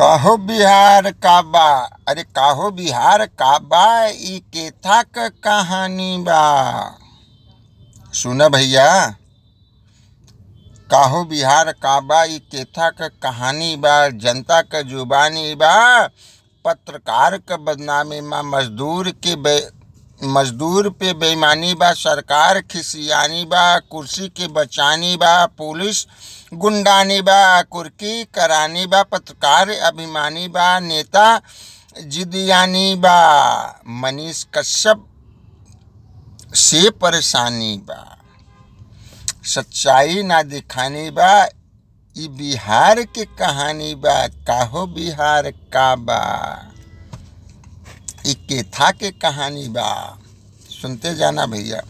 कहो बिहार काबा अरे कहो बिहार काबा ई के कहानी बा सुना भैया काहो बिहार काबा ई के कहानी बा जनता के जुबानी बा पत्रकार के बदनामी बा मजदूर के बे मजदूर पे बेईमानी बा सरकार खिसियानी बा कुर्सी के बचानी बा पुलिस गुंडानी बा कुर्की करानी बा पत्रकार अभिमानी बा नेता जिदयानी बा मनीष कश्यप से परेशानी बा सच्चाई ना दिखानी बा ई बिहार के कहानी बा काहो बिहार का बा ई था के कहानी बा सुनते जाना भैया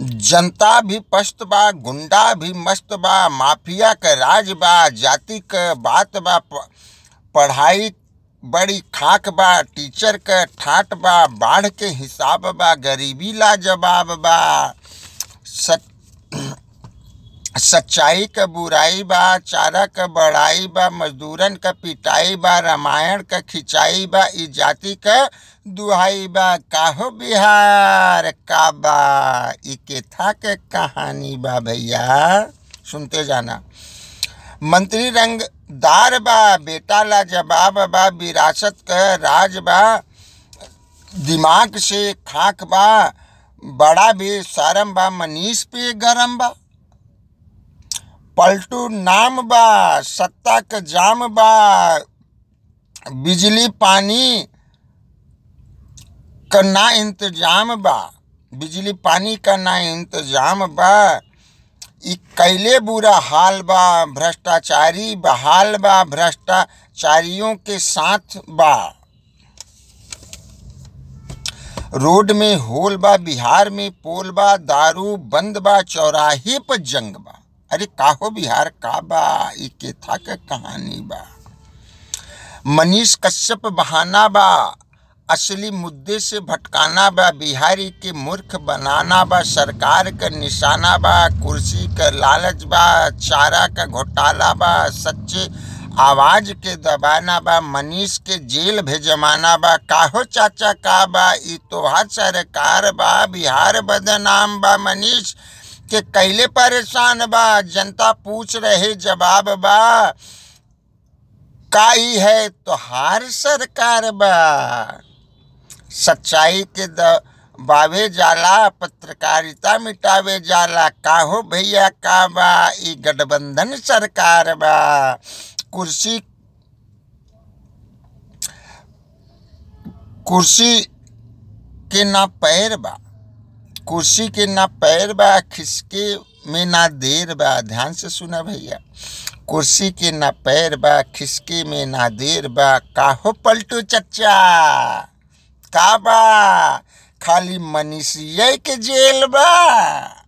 जनता भी पस्त बा गुंडा भी मस्त बा माफिया के राज बा जाति के बात बा पढ़ाई बड़ी खाक बा टीचर के ठाट बा बाढ़ के हिसाब बा गरीबी जवाब बा सच्चाई का बुराई बा चारा का बड़ाई बा मजदूरन का पिटाई बा रामायण का खिंचाई बा जाति का दुहाई बा काहो बिहार का बा ई केथा के कहानी बा भैया सुनते जाना मंत्री रंगदार बा बेटा ला जवाब बा विरासत का राज बा दिमाग से खाक बा बड़ा बे सारम बा मनीष पे गरम बा पलटू नाम बा सत्ता के जाम बा बिजली पानी का ना इंतजाम बा बिजली पानी का ना इंतजाम बा कैले बुरा हाल बा भ्रष्टाचारी बहाल बा भ्रष्टाचारियों के साथ बा रोड में होल बा बिहार में पोल बा दारू बंद बा चौराहे पर जंग बा अरे काहो बिहार का बा इके था के कहानी बा मनीष कश्यप बहाना बा असली मुद्दे से भटकाना बा बिहारी के मूर्ख बनाना बा सरकार का निशाना बा कुर्सी का लालच बा चारा का घोटाला बा सच्चे आवाज के दबाना बा मनीष के जेल भेजमाना बा काहो चाचा का बा तोहार सरकार बा बिहार बदनाम बा मनीष कि कैले परेशान बा जनता पूछ रहे जवाब बा ही है हार सरकार बा सच्चाई के बावे जाला पत्रकारिता मिटावे जाला हो भैया का बा ई गठबंधन सरकार बा कुर्सी कुर्सी के ना पैर बा कुर्सी के ना पैर बा खिसके में ना देर बा ध्यान से सुना भैया कुर्सी के ना पैर बा खिसके में ना देर बा काहो पलटू चच्चा का बा खाली मनीषिया के जेल बा